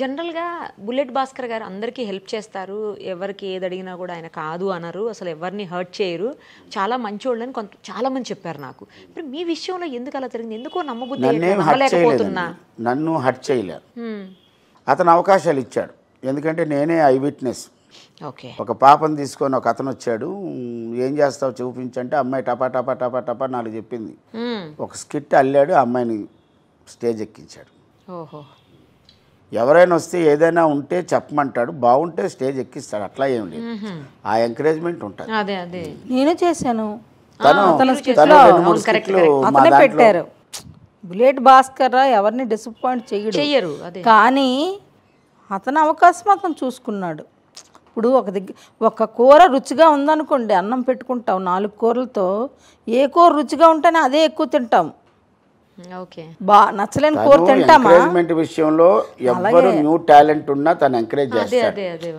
జనరల్గా బుల్లెట్ భాస్కర్ గారు అందరికీ హెల్ప్ చేస్తారు ఎవరికి ఏది అడిగినా కూడా ఆయన కాదు అనరు అసలు ఎవరిని హర్ట్ చేయరు చాలా మంచోళ్ళని కొంత చాలా మంది చెప్పారు నాకు ఇప్పుడు మీ విషయంలో ఎందుకు అలా జరిగింది ఎందుకో నమ్మబుద్ధి నన్ను హర్ట్ చేయలేదు అతను అవకాశాలు ఇచ్చాడు ఎందుకంటే నేనే ఐ విట్నెస్ ఓకే ఒక పాపను తీసుకొని ఒక అతను వచ్చాడు ఏం చేస్తావు చూపించంటే అమ్మాయి టపా టపా టపా టపా నాకు చెప్పింది ఒక స్కిట్ అల్లాడు అమ్మాయిని స్టేజ్ ఎక్కించాడు ఓహో ఎవరైనా వస్తే ఏదైనా ఉంటే చెప్పమంటాడు బాగుంటే స్టేజ్ ఎక్కిస్తాడు అట్లా ఏం లేదు ఆ ఎంకరేజ్మెంట్ ఉంటుంది నేను చేశాను పెట్టారు బుల్లెట్ భాస్కర్ ఎవరిని డిసప్పాయింట్ చేయడు కానీ అతను అవకాశం అతను చూసుకున్నాడు ఇప్పుడు ఒక దగ్గర ఒక కూర రుచిగా ఉందనుకోండి అన్నం పెట్టుకుంటాం నాలుగు కూరలతో ఏ కూర రుచిగా ఉంటేనే అదే ఎక్కువ తింటాము బా నచ్చలేని కోర్త విషయంలో ఎవ్వరు న్యూ టాలెంట్ ఉన్నా తను ఎంకరేజ్ చేస్తాడు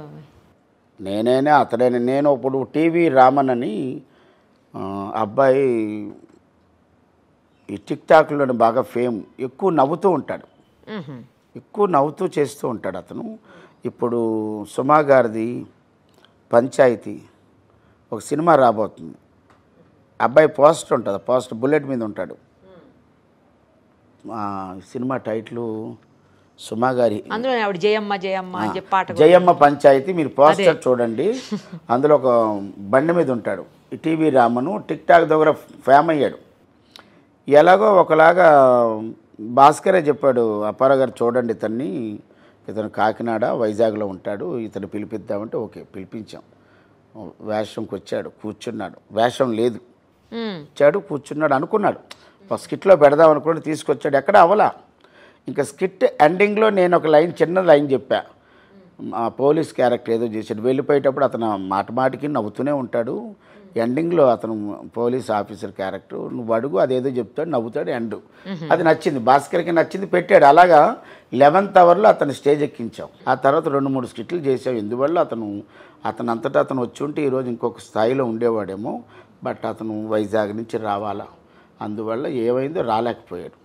నేనేనే అతడే నేను ఇప్పుడు టీవీ రామన్ అని అబ్బాయి ఈ టిక్ టాక్లోనే బాగా ఫేమ్ ఎక్కువ నవ్వుతూ ఉంటాడు ఎక్కువ నవ్వుతూ చేస్తూ ఉంటాడు అతను ఇప్పుడు సుమా గారిది పంచాయతీ ఒక సినిమా రాబోతుంది అబ్బాయి పోస్టర్ ఉంటుంది పోస్టర్ బుల్లెట్ మీద ఉంటాడు సినిమా టైటిల్ సుమా గారి జయమ్మ జయమ్మ పంచాయతీ మీరు పోస్టర్ చూడండి అందులో ఒక బండి మీద ఉంటాడు టీవీ రామను టిక్ టాక్ దగ్గర ఫేమ్ అయ్యాడు ఎలాగో ఒకలాగా భాస్కరే చెప్పాడు అప్పారావు గారు చూడండి ఇతన్ని ఇతను కాకినాడ వైజాగ్లో ఉంటాడు ఇతను పిలిపిద్దామంటే ఓకే పిలిపించాం వేషంకి వచ్చాడు కూర్చున్నాడు వేషం లేదు వచ్చాడు కూర్చున్నాడు అనుకున్నాడు స్కిట్లో పెడదాం అనుకుని తీసుకొచ్చాడు ఎక్కడ అవలా ఇంకా స్కిట్ ఎండింగ్లో నేను ఒక లైన్ చిన్న లైన్ చెప్పా పోలీస్ క్యారెక్టర్ ఏదో చేశాడు వెళ్ళిపోయేటప్పుడు అతను మాట మాటికి నవ్వుతూనే ఉంటాడు ఎండింగ్లో అతను పోలీస్ ఆఫీసర్ క్యారెక్టర్ నువ్వు అడుగు అదేదో చెప్తాడు నవ్వుతాడు ఎండు అది నచ్చింది భాస్కర్కి నచ్చింది పెట్టాడు అలాగా లెవెన్త్ అవర్లో అతను స్టేజ్ ఎక్కించాం ఆ తర్వాత రెండు మూడు స్కిట్లు చేసాం ఎందువల్ల అతను అతను అంతటా అతను వచ్చి ఉంటే ఈరోజు ఇంకొక స్థాయిలో ఉండేవాడేమో బట్ అతను వైజాగ్ నుంచి రావాలా అందువల్ల ఏమైందో రాలేకపోయాడు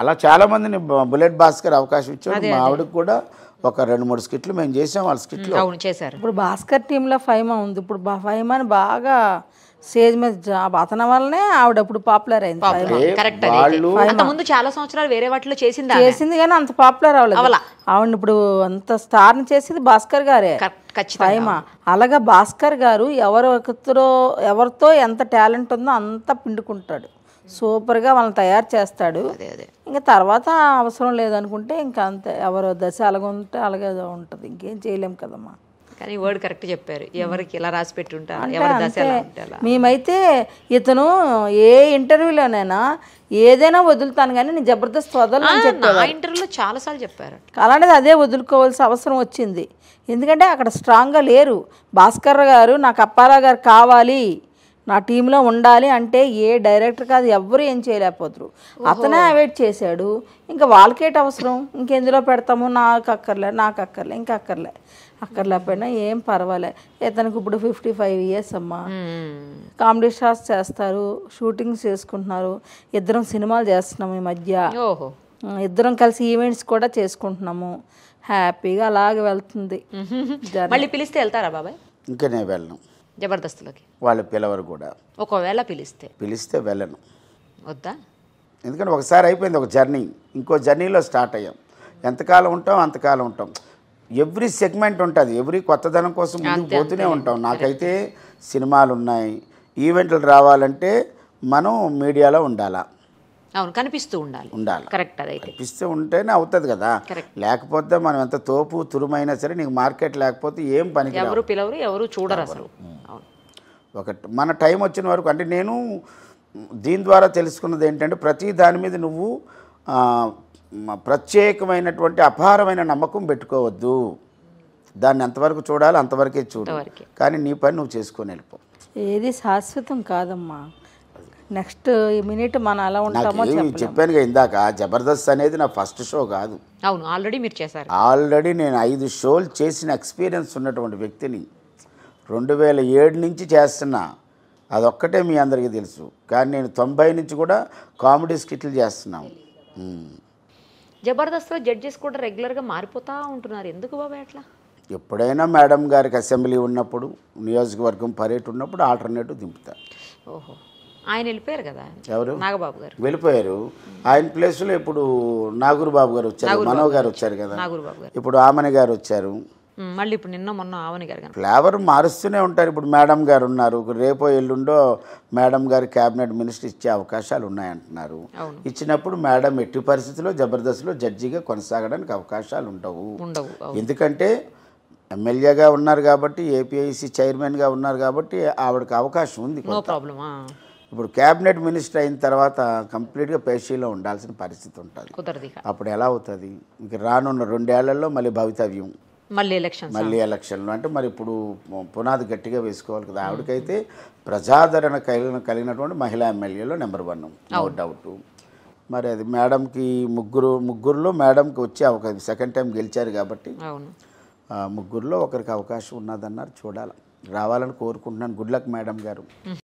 అలా చాలామందిని బుల్లెట్ భాస్కర్ అవకాశం ఇచ్చాడు మా ఆవిడకి కూడా ఒక రెండు మూడు స్కిట్లు మేము చేసాం వాళ్ళ స్కిట్లు అవును చేశారు ఇప్పుడు భాస్కర్ టీంలో ఫైమా ఉంది ఇప్పుడు ఫైమాని బాగా స్టేజ్ మీద జాబ్ అతని వల్లనే ఆవిడ అప్పుడు పాపులర్ అయింది ముందు చాలా సంవత్సరాలు వేరే వాటిలో చేసింది చేసింది కానీ అంత పాపులర్ అవ్వలేదు ఆవిడ ఇప్పుడు అంత స్టార్ చేసింది భాస్కర్ గారే ఫైమా అలాగా భాస్కర్ గారు ఎవరితో ఎవరితో ఎంత టాలెంట్ ఉందో అంత పిండుకుంటాడు సూపర్గా వాళ్ళని తయారు చేస్తాడు ఇంకా తర్వాత అవసరం లేదనుకుంటే ఇంకా అంతే ఎవరో దశ ఉంటే అలాగే ఉంటుంది ఇంకేం చేయలేం కదమ్మా కానీ వర్డ్ కరెక్ట్ చెప్పారు ఎవరికి ఇలా రాసి పెట్టి ఉంటారు మేమైతే ఇతను ఏ ఇంటర్వ్యూలోనైనా ఏదైనా వదులుతాను కానీ నేను జబర్దస్త్ వదలను చెప్పాను ఇంటర్వ్యూలో చాలాసార్లు చెప్పారు అలాంటిది అదే వదులుకోవాల్సిన అవసరం వచ్చింది ఎందుకంటే అక్కడ స్ట్రాంగ్గా లేరు భాస్కర్ గారు నాకు అప్పారావు గారు కావాలి నా టీంలో ఉండాలి అంటే ఏ డైరెక్టర్ కాదు ఎవ్వరు ఏం చేయలేకపోతురు అతనే అవాయిడ్ చేశాడు ఇంకా వాళ్ళకేట అవసరం ఇంకెందులో పెడతాము నాకు అక్కర్లే నాకు అక్కర్లే ఇంకా అక్కర్లే అక్కర్లేకపోయినా ఏం పర్వాలే ఇతనికి ఇప్పుడు ఫిఫ్టీ ఫైవ్ ఇయర్స్ అమ్మా కామెడీ షాస్ చేస్తారు షూటింగ్స్ చేసుకుంటున్నారు ఇద్దరం సినిమాలు చేస్తున్నాము ఈ మధ్య ఇద్దరం కలిసి ఈవెంట్స్ కూడా చేసుకుంటున్నాము హ్యాపీగా అలాగే వెళ్తుంది మళ్ళీ పిలిస్తే వెళ్తారా బాబాయ్ ఇంకా నేను వెళ్ళను జబర్దస్త్లోకి వాళ్ళు పిలవరు కూడా ఒకవేళ పిలిస్తే పిలిస్తే వెళ్ళను వద్దా ఎందుకంటే ఒకసారి అయిపోయింది ఒక జర్నీ ఇంకో జర్నీలో స్టార్ట్ అయ్యాం ఎంతకాలం ఉంటాం అంతకాలం ఉంటాం ఎవ్రీ సెగ్మెంట్ ఉంటుంది ఎవ్రీ కొత్తదనం కోసం ముందుకు పోతూనే ఉంటాం నాకైతే సినిమాలు ఉన్నాయి ఈవెంట్లు రావాలంటే మనం మీడియాలో ఉండాలా అవును కనిపిస్తూ ఉండాలి ఉండాలి కరెక్ట్ అదైతే కనిపిస్తూ ఉంటేనే అవుతుంది కదా లేకపోతే మనం ఎంత తోపు తురుమైనా సరే నీకు మార్కెట్ లేకపోతే ఏం పని ఎవరు పిలవరు ఎవరు చూడరు అసలు ఒక మన టైం వచ్చిన వరకు అంటే నేను దీని ద్వారా తెలుసుకున్నది ఏంటంటే ప్రతి దాని మీద నువ్వు ప్రత్యేకమైనటువంటి అపారమైన నమ్మకం పెట్టుకోవద్దు దాన్ని ఎంతవరకు చూడాలి అంతవరకే చూడ కానీ నీ పని నువ్వు చేసుకొని వెళ్ళిపో ఏది శాశ్వతం కాదమ్మా నెక్స్ట్ మినిట్ మనం అలా ఉంటామో చెప్పాను ఇందాక జబర్దస్త్ అనేది నా ఫస్ట్ షో కాదు అవును ఆల్రెడీ మీరు చేశారు ఆల్రెడీ నేను ఐదు షోలు చేసిన ఎక్స్పీరియన్స్ ఉన్నటువంటి వ్యక్తిని రెండు వేల ఏడు నుంచి చేస్తున్నా అదొక్కటే మీ అందరికీ తెలుసు కానీ నేను తొంభై నుంచి కూడా కామెడీ స్కిట్లు చేస్తున్నాం జబర్దస్త్లో జడ్జెస్ కూడా రెగ్యులర్గా మారిపోతూ ఉంటున్నారు ఎందుకు బాబు ఎట్లా ఎప్పుడైనా మేడం గారికి అసెంబ్లీ ఉన్నప్పుడు నియోజకవర్గం పర్యటన ఉన్నప్పుడు ఆల్టర్నేటివ్ దింపుతా ఓహో ఆయన వెళ్ళిపోయారు కదా ఎవరు నాగబాబు గారు వెళ్ళిపోయారు ఆయన ప్లేస్లో ఇప్పుడు నాగూరు బాబు గారు వచ్చారు మనో గారు వచ్చారు కదా ఇప్పుడు ఆమెని గారు వచ్చారు మళ్ళీ ఇప్పుడు నిన్న మొన్న ఆవని గారు ఫ్లేవర్ మారుస్తూనే ఉంటారు ఇప్పుడు మేడం గారు ఉన్నారు రేపో ఎల్లుండో మేడం గారు క్యాబినెట్ మినిస్టర్ ఇచ్చే అవకాశాలు ఉన్నాయంటున్నారు ఇచ్చినప్పుడు మేడం ఎట్టి పరిస్థితుల్లో జబర్దస్త్లో జడ్జిగా కొనసాగడానికి అవకాశాలు ఉండవు ఎందుకంటే ఎమ్మెల్యేగా ఉన్నారు కాబట్టి ఏపీఐసి చైర్మన్గా ఉన్నారు కాబట్టి ఆవిడకి అవకాశం ఉంది ఇప్పుడు క్యాబినెట్ మినిస్టర్ అయిన తర్వాత కంప్లీట్గా పేషీలో ఉండాల్సిన పరిస్థితి ఉంటుంది అప్పుడు ఎలా అవుతుంది ఇంక రానున్న రెండేళ్లలో మళ్ళీ భవితవ్యం మళ్ళీ ఎలక్షన్ మళ్ళీ ఎలక్షన్లు అంటే మరి ఇప్పుడు పునాది గట్టిగా వేసుకోవాలి కదా ఆవిడకైతే ప్రజాదరణ కలిగిన కలిగినటువంటి మహిళా ఎమ్మెల్యేలో నెంబర్ వన్ నో డౌట్ మరి అది మేడంకి ముగ్గురు ముగ్గురులో మేడంకి వచ్చే అవకాశం సెకండ్ టైం గెలిచారు కాబట్టి ముగ్గురులో ఒకరికి అవకాశం ఉన్నదన్నారు చూడాలి రావాలని కోరుకుంటున్నాను గుడ్ లక్ మేడం గారు